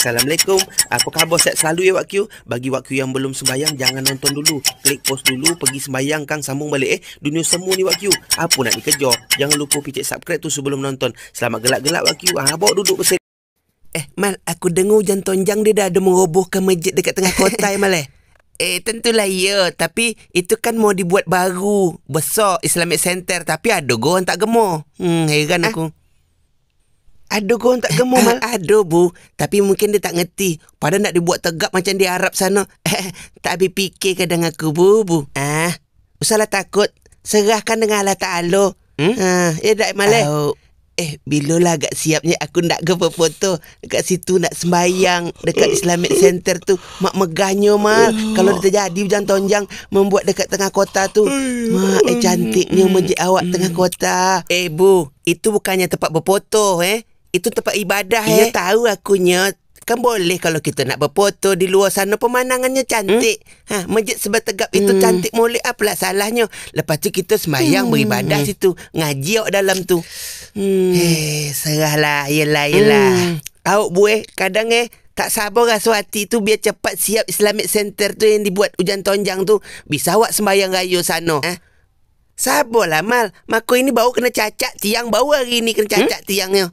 Assalamualaikum Apa khabar set selalu ya Wakil Bagi Wakil yang belum sembahyang Jangan nonton dulu Klik post dulu Pergi sembahyang kang Sambung balik eh Dunia semua ni Wakil Apa nak dikejar Jangan lupa picit subscribe tu sebelum nonton Selamat gelak-gelak Wakil ah, Bawa duduk bersih Eh Mal Aku dengar hujan tonjang dia dah ada Merobohkan masjid dekat tengah kota ya Mal eh Eh tentulah ya Tapi itu kan mau dibuat baru Besar Islamic Center Tapi ada gorang tak gemar Hmm heran ah. aku ada kau tak gemu mal. Ada bu, tapi mungkin dia tak ngerti. Padahal nak dibuat tegap macam di Arab sana. Eh, tak habis fikir ke dengan aku bu, bu. Ah, usahlah takut. Serahkan dengan Allah Taala. Hmm? Ha, ah, ya dak male. Oh. Eh, lah agak siapnya aku nak ke foto dekat situ nak sembahyang dekat Islamic Center tu. Mak megahnya mal. Oh. Kalau dia terjadi hujan tonjang membuat dekat tengah kota tu. Mak, eh cantiknya hmm. menjadi awak tengah hmm. kota. Eh, bu, itu bukannya tempat berfoto eh itu tempat ibadah ya. Ya tahu akunya. Kan boleh kalau kita nak berfoto di luar sana pemandangannya cantik. Hmm? Ha, masjid tegap itu hmm. cantik molek apalah salahnya. Lepas tu kita sembahyang hmm. beribadah hmm. situ. Ngaji awak dalam tu. Hmm. Eh, serahlah. Yelah, yelah. Hmm. Awak buih kadang eh. Tak sabar rasa lah hati tu biar cepat siap Islamic Center tu yang dibuat hujan tonjang tu. Bisa awak sembahyang raya sana. Ha? Sabarlah Mal. Mako ini bau kena cacat tiang. Bau hari ini kena cacat hmm? tiangnya.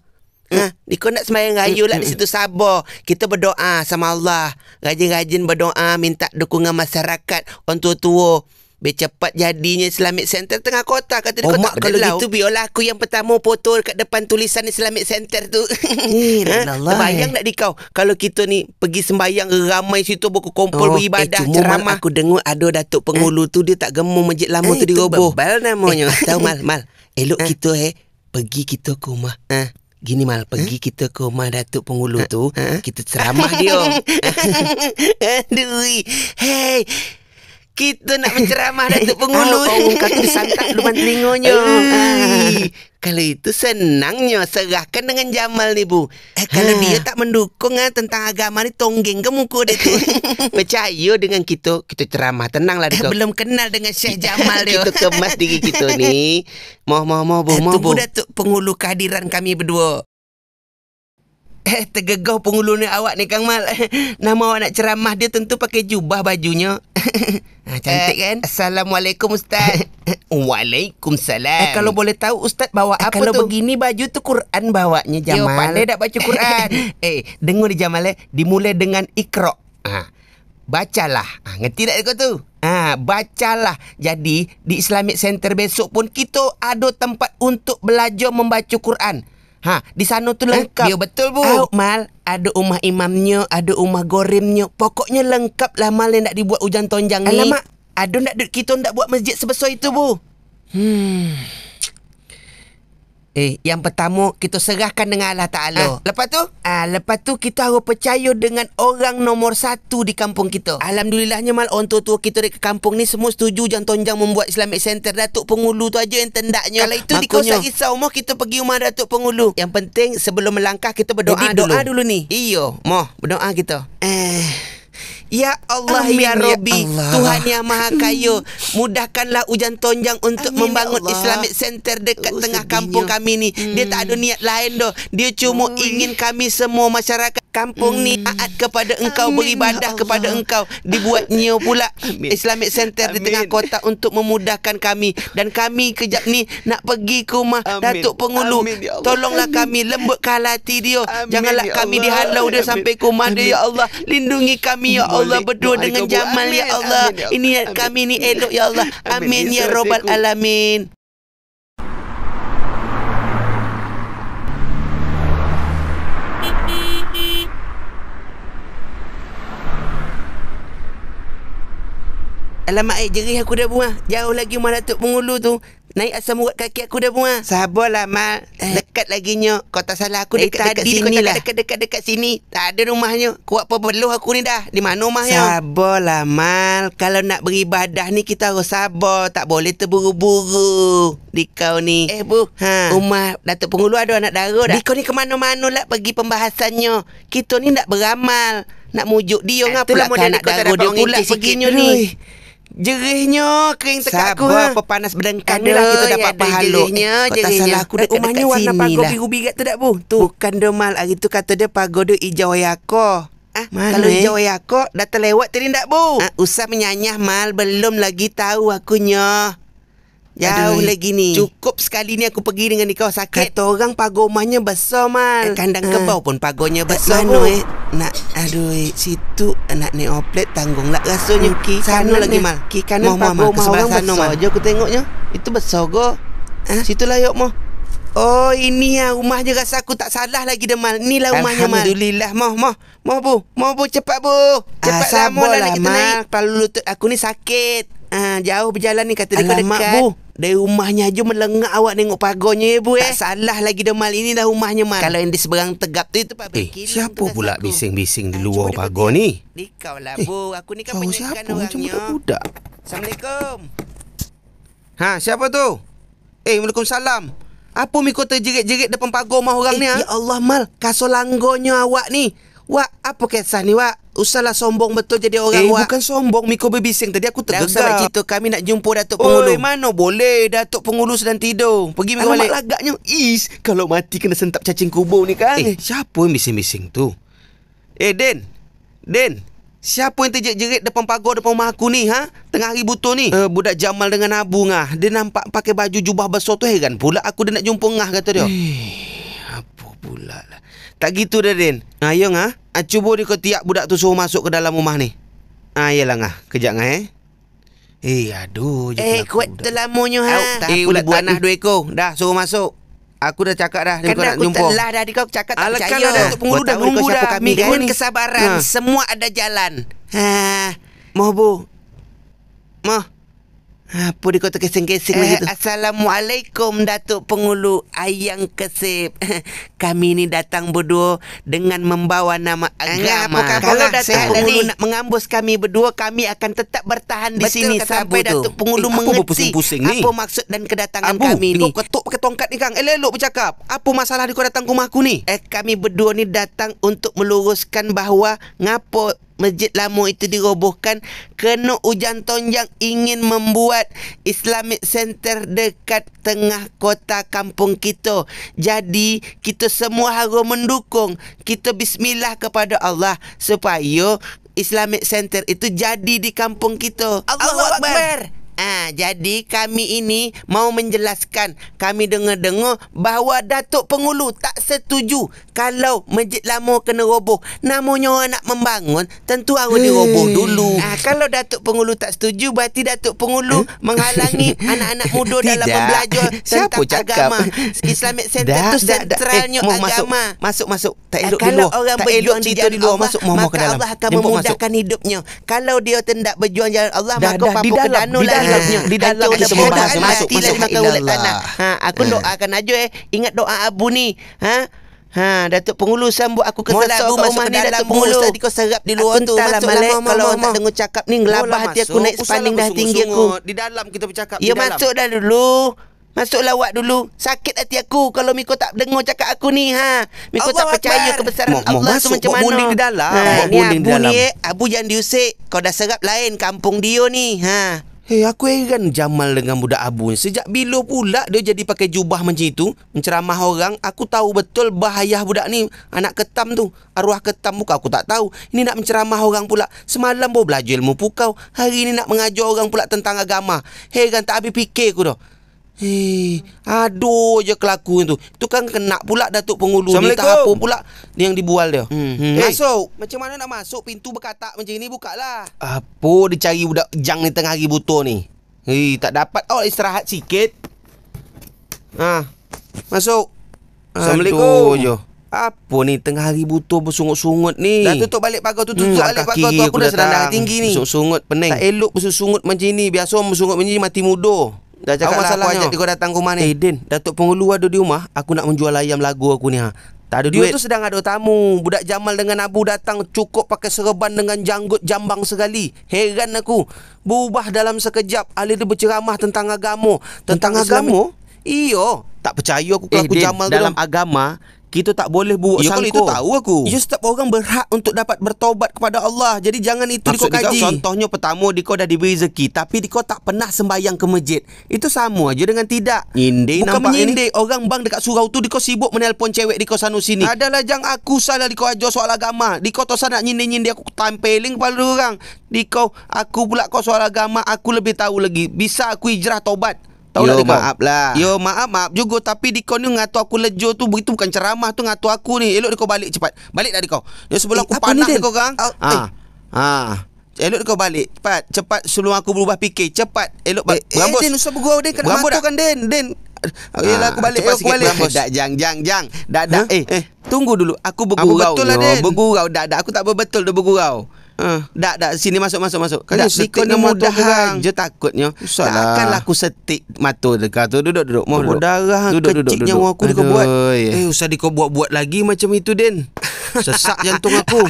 Eh, ha, ni kau nak semayang raya lah di situ sabar. Kita berdoa sama Allah. Rajin-rajin berdoa, minta dukungan masyarakat orang tua-tua. Biar cepat jadinya Islamic Center tengah kota kata dia oh, kota kalau Delau. gitu biarlah aku yang pertama foto dekat depan tulisan Islamic Center tu. Eh, ha? Eh, Bayang tak dikau kalau kita ni pergi sembahyang ramai situ buku kumpul oh, beribadah eh, ceramah. Aku dengar ada Datuk eh? Pengulu eh? tu dia tak gemuk masjid lama eh, tu diroboh. Bebal namanya. Eh, tahu mal mal. Elok eh. kita eh pergi kita ke rumah. Eh. Gini Mal, pergi huh? Eh? kita ke rumah Datuk pengulu huh? Eh, tu, huh? Eh? kita ceramah dia. Aduh, hey, kita nak menceramah Datuk pengulu. Oh, oh, kata disantap lupan telingonya. Uh. kalau itu senangnya serahkan dengan Jamal ni bu. Eh kalau ha. dia tak mendukung ah tentang agama ni tonggeng ke muka dia tu. Percaya dengan kita, kita ceramah tenanglah dia. Eh, belum kenal dengan Syekh Jamal dia. kita kemas diri kita ni. Mau mau mau bu, eh, mau bu. Tunggu dah tu penghulu kehadiran kami berdua. Eh, tergegah pengulu ni awak ni, Kang Mal. Eh, nama awak nak ceramah dia tentu pakai jubah bajunya. Ha, cantik eh, kan? Assalamualaikum, Ustaz. Waalaikumsalam. Eh, kalau boleh tahu, Ustaz bawa eh, apa kalau tu? Kalau begini, baju tu Quran bawanya, Jamal. Yo, pandai tak baca Quran? eh, dengar di Jamal, eh. Dimulai dengan ikrok. Ha. Bacalah. Ha, ngerti tak kau tu? Ha, bacalah. Jadi, di Islamic Center besok pun, kita ada tempat untuk belajar membaca Quran. Ha, di sana tu lengkap. Eh, dia betul bu. Oh, mal, ada rumah imamnya, ada rumah gorimnya. Pokoknya lengkap lah mal yang nak dibuat hujan tonjang ni. Alamak, ada nak kita nak buat masjid sebesar itu bu. Hmm. Eh, yang pertama kita serahkan dengan Allah Taala. Ah, lepas tu? Ah, lepas tu kita harus percaya dengan orang nomor satu di kampung kita. Alhamdulillahnya mal orang tua-tua kita dekat kampung ni semua setuju jang tonjang membuat Islamic Center Datuk Pengulu tu aja yang tendaknya. Kalau itu di kosa kisah umur kita pergi rumah Datuk Pengulu. Yang penting sebelum melangkah kita berdoa Jadi, dulu. Doa dulu ni. Iyo, moh berdoa kita. Eh. Ya Allah Amin, ya Robi ya Allah. Tuhan yang Maha Kaya mudahkanlah hujan tonjang untuk Amin, ya membangun Allah. Islamic Center dekat oh, tengah sedihnya. kampung ya. kami ni. Hmm. Dia tak ada hmm. niat lain doh. Dia cuma hmm. ingin kami semua masyarakat kampung hmm. ni taat kepada engkau beribadah ya Allah. kepada engkau dibuatnya pula Amin. Islamic Center Amin. di tengah kota untuk memudahkan kami dan kami kejap ni nak pergi ke rumah Amin. Datuk Pengulu Amin, ya tolonglah Amin. kami lembutkan hati dia Amin, janganlah ya kami dihalau dia Amin. sampai ke rumah dia ya Allah lindungi kami ya Allah berdua dengan Jamal ya, ya Allah ini kami ni elok ya Allah Amin ya Robbal Alamin Alamak air eh, jerih aku dah buang. Jauh lagi rumah Datuk Pengulu tu. Naik asam urat kaki aku dah buang. Sabarlah, Mal. Eh. Dekat lagi nyo. Kau tak salah aku eh, dekat, dekat, dekat sini lah. Dekat, dekat, dekat, sini. Tak ada rumah rumahnya. Kuat apa perlu aku ni dah. Di mana rumahnya? Sabarlah, Mal. Kalau nak beribadah ni, kita harus sabar. Tak boleh terburu-buru. Di kau ni. Eh, Bu. Ha. Rumah Datuk Pengulu ada anak dara dah. Di kau ni ke mana-mana lah pergi pembahasan pembahasannya. Kita ni nak beramal. Nak mujuk dia. Ah, itulah lah, tak nak kau tak dapat pergi ni. Jerihnya kering tekat aku Sabar ha. pepanas bedengkan ni lah Kita dapat ya, pahala Jerihnya Tak salah aku dah Umahnya warna pagoda lah. biru tu tak bu tu. Bukan demal Hari tu kata dia pagoda hijau ya Kalau eh? hijau ya Dah terlewat tadi tak bu ah, Usah menyanyah mal Belum lagi tahu akunya Jauh lagi ni Cukup sekali ni aku pergi dengan ni kau sakit Kata orang pagomanya besar mal Kandang uh. kebau pun pagonya besar Mana eh Nak Aduh eh Situ nak naik oplet tanggung lah Rasanya hmm, Sana lagi mal Ki kanan mau, pagoma mau, orang besar mal. aku tengoknya Itu besar go huh? Ha? Situ lah yuk mau Oh ini ya lah rumahnya rasa aku tak salah lagi deh mal. Inilah rumahnya mal. Alhamdulillah mah mah mah bu mah bu cepat bu cepat ah, lah mal. Kalau lutut aku ni sakit. Ah, jauh berjalan ni kata dia dekat. Bu. Dari rumahnya aja melengak awak tengok pagarnya ibu eh. Tak salah lagi dah mal ini dah rumahnya mal. Kalau yang di seberang tegap tu itu Pak Bekir. Eh, siapa pula bising-bising di luar pagar ni? Ni kau lah eh, bu. Aku ni kan penyekan siapa? orangnya. Macam Assalamualaikum. Ha, siapa tu? Eh, Waalaikumsalam. Apa mi kau terjerit-jerit depan pagar rumah orang eh, ni? Ha? Ya Allah mal, kaso langgonya awak ni. Wah, apa kisah ni, wah? Usahlah sombong betul jadi orang, eh, Wak. bukan sombong. Miko berbising tadi. Aku tegak. Tak usah nak cerita. Kami nak jumpa Datuk Pengulu. Oh, mana boleh. Datuk Pengulu sedang tidur. Pergi minggu balik. Alamak lagaknya. Is, kalau mati kena sentap cacing kubur ni, kan? Eh, siapa yang bising-bising tu? Eh, Den. Den. Siapa yang terjerit-jerit depan pagar depan rumah aku ni, ha? Tengah hari buta ni. Uh, budak Jamal dengan Abu, ngah. Dia nampak pakai baju jubah besar tu heran pula. Aku dia nak jumpa ngah, kata dia. Eh. Apa pula lah. Tak gitu dah, Din. Ha, ya, ngah. Ha? cuba dia tiap budak tu suruh masuk ke dalam rumah ni. Ha, ah, yalah, ngah. Kejap, ngah, eh. Eh, aduh. Je eh, kuat terlamunya, ha. Oh, tak eh, boleh tanah dua ekor. Dah, suruh masuk. Aku dah cakap dah Kenapa kan aku nak jumpa. telah dah Aku cakap tak Alakala percaya Alakala untuk pengurus dah Nunggu dah kami Dengan kesabaran ha. Semua ada jalan Ha Moh bu Moh apa dia kata keseng-keseng eh, Assalamualaikum Datuk Pengulu Ayang Kesip Kami ni datang berdua Dengan membawa nama agama Enggak, Kalau lah, Datuk Sehat Pengulu ini. nak mengambus kami berdua Kami akan tetap bertahan Betul, di sini Sampai Datuk tu. Pengulu eh, mengerti apa, pusing-pusing apa maksud dan kedatangan Abu, kami ni Abu, ketuk pakai tongkat ni kang Elok-elok bercakap Apa masalah dia datang rumah aku ni? Eh, kami berdua ni datang untuk meluruskan bahawa Ngapa masjid lama itu dirobohkan kena hujan tonjang ingin membuat Islamic Center dekat tengah kota kampung kita. Jadi kita semua harus mendukung. Kita bismillah kepada Allah supaya Islamic Center itu jadi di kampung kita. Allahu Akbar. Allah. Ah, jadi kami ini mau menjelaskan kami dengar-dengar bahawa Datuk Pengulu tak setuju kalau masjid lama kena roboh. Namanya orang nak membangun, tentu harus diroboh dulu. Ah, kalau Datuk Pengulu tak setuju berarti Datuk Pengulu eh? menghalangi anak-anak muda dalam membelajar tentang Siapa cakap? agama. Islamic Center tu sentralnya eh, agama. Masuk masuk tak ha, elok ah, Kalau orang berjuang di jalan Allah, masuk mau ke dalam. Allah akan memudahkan hidupnya. Kalau dia tidak berjuang jalan Allah, dah, maka dah, papa ke punya di dalam kita pun bahas masuk masuk kita ulat tanah. Ha, aku eh. doakan aja eh ingat doa abu ni. Ha Ha, Datuk Pengulusan buat aku kesal masuk aku masuk ke dalam Datuk Pengulusan tadi kau serap di luar aku tu. Masuk lama, lama, lama, kalau tak dengar cakap ni ngelabah hati aku naik sepaling dah tinggi aku. Di dalam kita bercakap. Ya masuk dah dulu. masuk lawak dulu. Sakit hati aku kalau Miko tak dengar cakap aku ni. ha. Miko Allah tak percaya Akbar. kebesaran mau, mau Allah masuk, tu macam mana. Masuk, buat bunding di dalam. Ha, ni, abu ni, eh. abu jangan diusik. Kau dah serap lain kampung dia ni. ha. Hei, aku heran Jamal dengan budak Abu ni. Sejak bila pula dia jadi pakai jubah macam itu? Menceramah orang, aku tahu betul bahaya budak ni. Anak ketam tu. Arwah ketam muka aku tak tahu. Ini nak menceramah orang pula. Semalam baru belajar ilmu pukau. Hari ini nak mengajar orang pula tentang agama. Heran tak habis fikir aku dah. Hei, aduh je kelakuan tu. Tu kan kena pula Datuk Pengulu ni tak apa pula ni yang dibual dia. Hmm. Hmm. Masuk. Macam mana nak masuk pintu berkatak macam ni lah. Apa dicari budak jang ni tengah hari buta ni? Hei, tak dapat oh istirahat sikit. Ha. Ah. Masuk. Assalamualaikum. Aduh, jo. Apa ni tengah hari buta bersungut-sungut ni? Dah tutup balik pagar tu, hmm, tutup hmm, balik pagar tu. Aku, aku dah sedang tinggi ni. Bersungut-sungut pening. Tak elok bersungut macam ni. Biasa bersungut macam ni mati mudo. Dah cakap Tahu lah masalahnya. aku ajak dia kau datang rumah ni Eh Din Datuk Pengulu ada di rumah Aku nak menjual ayam lagu aku ni ha. Tak ada dia duit Dia tu sedang ada tamu Budak Jamal dengan Abu datang Cukup pakai serban dengan janggut jambang sekali Heran aku Berubah dalam sekejap Ali dia berceramah tentang agama Tentang, tentang agama? Iyo Tak percaya aku kalau eh, aku Din, Jamal dalam tu Dalam agama kita tak boleh buat sangkut. Ya kalau itu tahu aku. Ya setiap orang berhak untuk dapat bertobat kepada Allah. Jadi jangan itu Maksud dikau kaji. Dikau, contohnya pertama dikau dah diberi rezeki tapi dikau tak pernah sembahyang ke masjid. Itu sama aja dengan tidak. Nyindi Bukan nampak menyindi. ini. Orang bang dekat surau tu dikau sibuk menelpon cewek dikau sana sini. Adalah jang aku salah dikau ajar soal agama. Dikau tak sana nyindi-nyindi aku tampiling kepada orang. Dikau aku pula kau soal agama aku lebih tahu lagi. Bisa aku hijrah tobat. Tahu yo, tak maaf lah. Yo maaf maaf juga tapi di kau ni ngatu aku lejo tu begitu bukan ceramah tu ngatu aku ni. Elok di kau balik cepat. Balik dah di kau. Yo sebelum eh, aku panah di kau kan. Oh, ha. Eh. Ha. Elok kau balik Cepat Cepat sebelum aku berubah fikir Cepat Elok eh, balik eh, Berambus Eh Din usah bergurau Din Kena matuh kan Din Din ha, ah, Yelah aku balik Cepat eh, sikit berambus Dak jang jang jang Dak dak huh? eh, eh Tunggu dulu Aku ah, bergurau Aku betul lah Din Bergurau dak dak Aku tak berbetul dah bergurau Uh. Ha. dak tak. Sini masuk, masuk, masuk. Kan tak, setik dengan motor kan. Je takutnya. Usah lah. Takkanlah aku setik mata dekat tu. Duduk, duduk. Mau duduk. Darah duduk, kecil duduk, nyawa aku dia buat. Yeah. Ya. Eh, usah dikau buat-buat lagi macam itu, Din. Sesak jantung aku.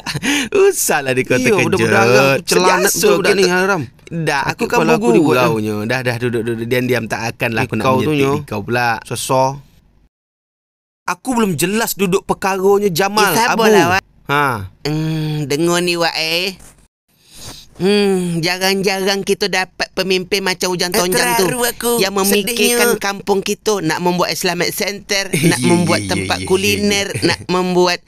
Usahlah dikau kata kejut. Ya, darah celanak tu. Biasa ni, haram. Dah, aku kan aku dibuat. Dah, dah, duduk, duduk. Diam-diam tak akan lah aku nak menyetik. Kau pula. Sesor. Aku belum jelas duduk perkaranya Jamal. Abu. Lah, Ha. Hmm, dengar ni wak eh. Hmm, jarang-jarang kita dapat pemimpin macam hujan tonjang tu aku. yang memikirkan Sedihnya. kampung kita nak membuat Islamic Center, nak ya, ya, membuat ya, tempat kuliner, nak membuat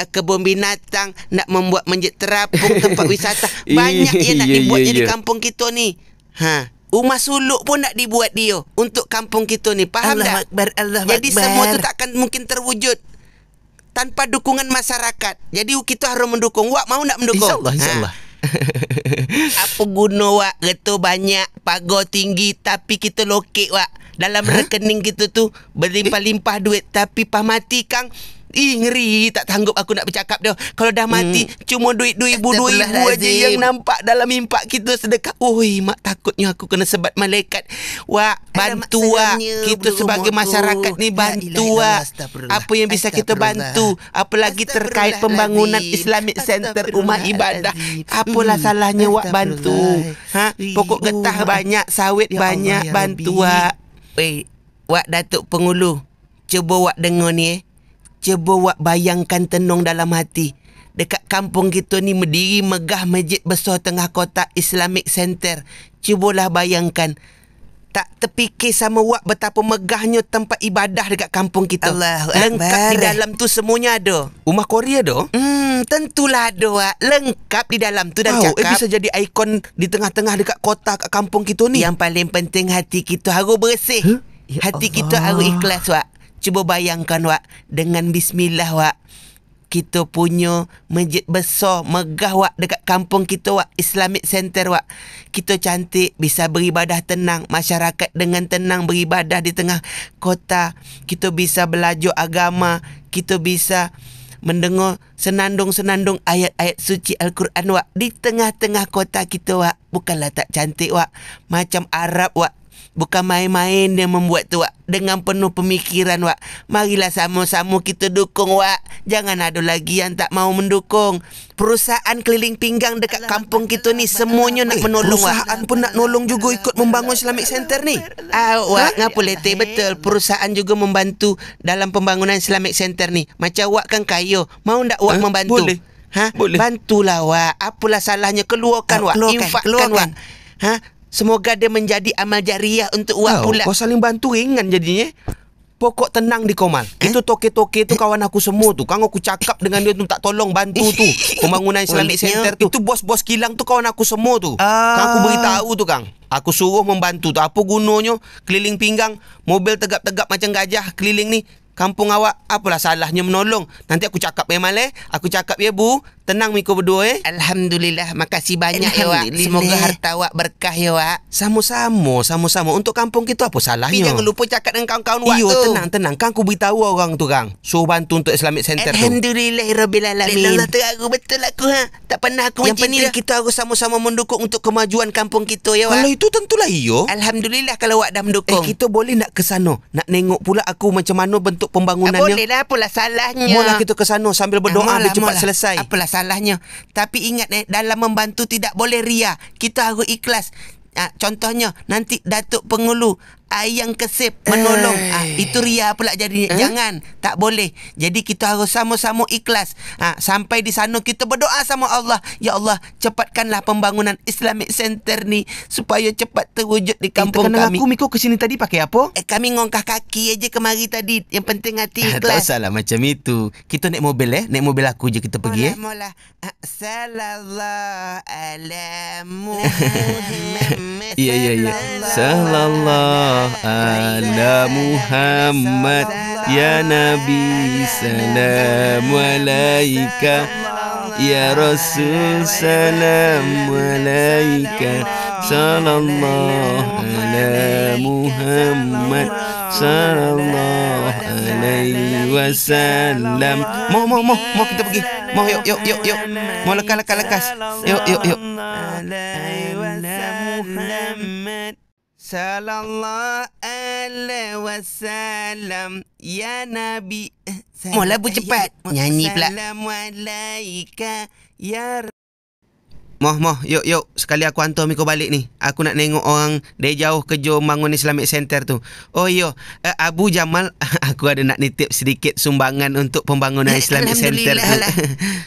eh, kebun binatang, nak membuat menjet terapung tempat wisata. Banyak yang nak dibuat di kampung kita ni. Ha. Rumah suluk pun nak dibuat dia untuk kampung kita ni. Faham Allah tak? Akbar, Allah Jadi Akbar. semua tu takkan mungkin terwujud tanpa dukungan masyarakat. Jadi kita harus mendukung. Wak mau nak mendukung? Insyaallah, ha. insyaallah. Ha. Apa guna wak Gitu banyak Pagar tinggi Tapi kita lokek wak Dalam rekening kita tu Berlimpah-limpah duit Tapi pah mati kang Ih, ngeri. Tak tanggup aku nak bercakap dia. Kalau dah mati, hmm. cuma duit-duit budui ibu aja yang nampak dalam impak kita sedekah. Ui, mak takutnya aku kena sebat malaikat. Wak, bantu wak. Kita sebagai masyarakat ni ya, bantu wak. Apa yang bisa kita bantu? Apalagi terkait pembangunan Islamic Center rumah ibadah. Apalah hmm, salahnya wak bantu? Ha? Pokok ya getah banyak, sawit ya banyak. Bantu wak. Wak Datuk Pengulu. Cuba wak dengar ni eh. Cuba wak bayangkan tenung dalam hati. Dekat kampung kita ni mendiri megah masjid besar tengah kota Islamic Center. Cubalah bayangkan. Tak terfikir sama wak betapa megahnya tempat ibadah dekat kampung kita. Allahu Lengkap Akbar. di dalam tu semuanya ada. Rumah Korea ada? Hmm, tentulah ada wak. Lengkap di dalam tu dan oh, cakap. Eh, bisa jadi ikon di tengah-tengah dekat kota kat kampung kita ni. Yang paling penting hati kita harus bersih. Huh? Ya hati Allah. kita harus ikhlas wak. Cuba bayangkan wak dengan bismillah wak kita punya masjid besar megah wak dekat kampung kita wak Islamic Center wak kita cantik bisa beribadah tenang masyarakat dengan tenang beribadah di tengah kota kita bisa belajar agama kita bisa mendengar senandung-senandung ayat-ayat suci Al-Quran wak di tengah-tengah kota kita wak bukanlah tak cantik wak macam Arab wak Bukan main-main yang membuat tu, Wak. Dengan penuh pemikiran, Wak. Marilah sama-sama kita dukung, Wak. Jangan ada lagi yang tak mau mendukung. Perusahaan keliling pinggang dekat kampung kita ni semuanya nak menolong, Wak. Perusahaan pun nak nolong juga ikut membangun Islamic Center ni. Ah, Wak, ngapa letih betul. Perusahaan juga membantu dalam pembangunan Islamic Center ni. Macam Wak kan kaya. Mau tak Wak membantu? Boleh. Ha? Boleh. Bantulah, Wak. Apalah salahnya. Keluarkan, Wak. Keluarkan. Wak. Semoga dia menjadi amal jariah untuk uang oh, pula. Kau saling bantu ringan jadinya. Eh. Pokok tenang di Komal. Eh? Itu toke-toke tu kawan aku semua tu. Kan aku cakap dengan dia tu tak tolong bantu tu. Pembangunan Islamic Center tu. Itu bos-bos kilang tu kawan aku semua tu. Ah. Kan aku beritahu tu kang. Aku suruh membantu tu. Apa gunonyo? keliling pinggang. Mobil tegap-tegap macam gajah keliling ni kampung awak apalah salahnya menolong. Nanti aku cakap ya malah. Aku cakap ya bu. Tenang Miko berdua eh. Alhamdulillah. Makasih banyak ya wak. Semoga harta wak berkah ya wak. Sama-sama. Sama-sama. Untuk kampung kita apa salahnya? Tapi jangan lupa cakap dengan kawan-kawan wak tu. Iyo, tenang, tenang. Kan aku beritahu orang tu kang. Suruh bantu untuk Islamic Center Alhamdulillah, tu. Alhamdulillah. Rabbil Alamin. Lelah aku betul aku ha. Tak pernah aku macam ni lah. kita harus sama-sama mendukung untuk kemajuan kampung kita ya wak. Kalau itu tentulah iyo. Alhamdulillah kalau awak dah mendukung. Eh, kita boleh nak ke sana. Nak nengok pula aku macam mana bentuk untuk pembangunannya. Ah, bolehlah apalah salahnya. Mula kita ke sana sambil berdoa amalah, biar cepat amalah. selesai. Apalah salahnya. Tapi ingat eh, dalam membantu tidak boleh ria. Kita harus ikhlas. Ah, contohnya nanti Datuk Pengulu Ayang Kesip menolong. Ah, eh. itu ria pula jadi eh? jangan tak boleh. Jadi kita harus sama-sama ikhlas. Ah, sampai di sana kita berdoa sama Allah. Ya Allah, cepatkanlah pembangunan Islamic Center ni supaya cepat terwujud di eh, kampung eh, kami. Aku miko ke sini tadi pakai apa? Eh, kami ngongkah kaki aja kemari tadi. Yang penting hati eh, ikhlas. Ah, tak salah macam itu. Kita naik mobil eh, naik mobil aku je kita pergi mula, eh. Mola. Ah, Sallallahu Ya ya ya, sallallahu ala muhammad ya nabi salam alaika ya rasul salam alaika sallallahu ala muhammad sallallahu alaihi wasallam mau mau mau mau kita pergi mau yuk yuk yuk yuk mau lekas lekas lekas yuk yuk yuk, yuk. Sallallahu alaihi wasallam ya nabi. Mola bu cepat. Nyanyi pula. Assalamualaikum ya Moh, moh, yuk, yuk. Sekali aku hantar Miko balik ni. Aku nak nengok orang dari jauh kejo bangun Islamic Center tu. Oh, yo. Uh, Abu Jamal, aku ada nak nitip sedikit sumbangan untuk pembangunan eh, Islamic Center tu. Lah.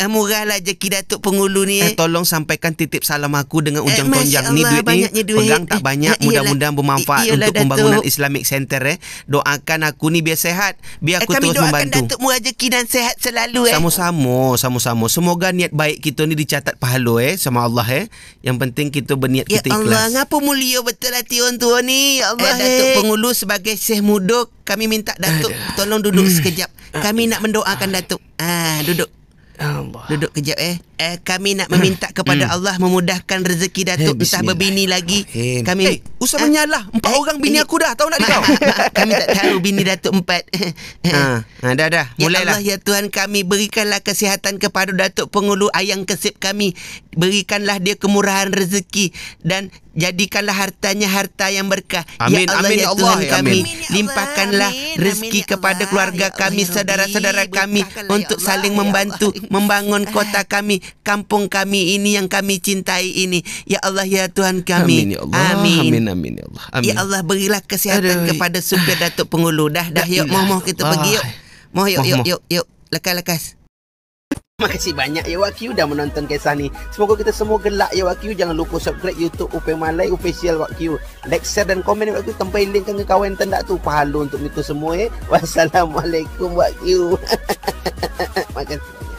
Eh, murah lah je Datuk Pengulu ni. Eh. Eh, tolong sampaikan titip salam aku dengan Ujang eh, Tonjang. Ni duit ni, duit. pegang tak eh, banyak. Eh, Mudah-mudahan bermanfaat iyalah, untuk Datuk. pembangunan Islamic Center eh. Doakan aku ni biar sehat. Biar aku eh, terus membantu. Kami doakan Datuk Murah dan sehat selalu eh. Sama-sama, sama Semoga niat baik kita ni dicatat pahala eh. Sama Allah eh. Yang penting kita berniat ya kita ikhlas. Ya Allah, ngapa mulia betul hati orang tua ni? Ya eh, Allah. Eh, Datuk Pengulu sebagai Syekh Muduk, kami minta Datuk Aduh. tolong duduk hmm. sekejap. Kami nak mendoakan Datuk. Ah, ha, duduk. Allah. Duduk kejap eh. eh kami nak meminta hmm. kepada hmm. Allah memudahkan rezeki Datuk hey, eh, entah berbini lagi. Okay. Kami hey, eh, usah eh, menyalah. Empat eh, orang bini eh, aku dah. Tahu nak ma- kau. kami tak tahu bini Datuk empat. ha, ha, dah dah. Ya Mulailah. Ya Allah ya Tuhan kami berikanlah kesihatan kepada Datuk Pengulu Ayang Kesip kami. Berikanlah dia kemurahan rezeki dan Jadikanlah hartanya harta yang berkah ya amin. Ya Allah amin. ya Tuhan Allah. kami amin. Limpahkanlah amin. Ya ya rezeki amin. kepada keluarga ya kami Saudara-saudara kami Berkakanlah Untuk ya saling membantu ya Membangun kota kami Kampung kami ini yang kami cintai ini Ya Allah ya Tuhan kami Amin ya Allah Amin, amin. amin, ya, Allah. amin. ya Allah berilah kesehatan Aduh. kepada supir Datuk Pengulu Dah dah yuk Mohon kita pergi yuk Mohon yuk yuk yuk Lekas-lekas Terima kasih banyak ya Wakiu dah menonton kisah ni. Semoga kita semua gelak ya Wakiu. Jangan lupa subscribe YouTube Upe Malai Official Wakiu. Like, share dan komen ya Wak Tempai link dengan kawan tanda tu. pahalu untuk itu semua eh. Wassalamualaikum Wakiu. Terima kasih.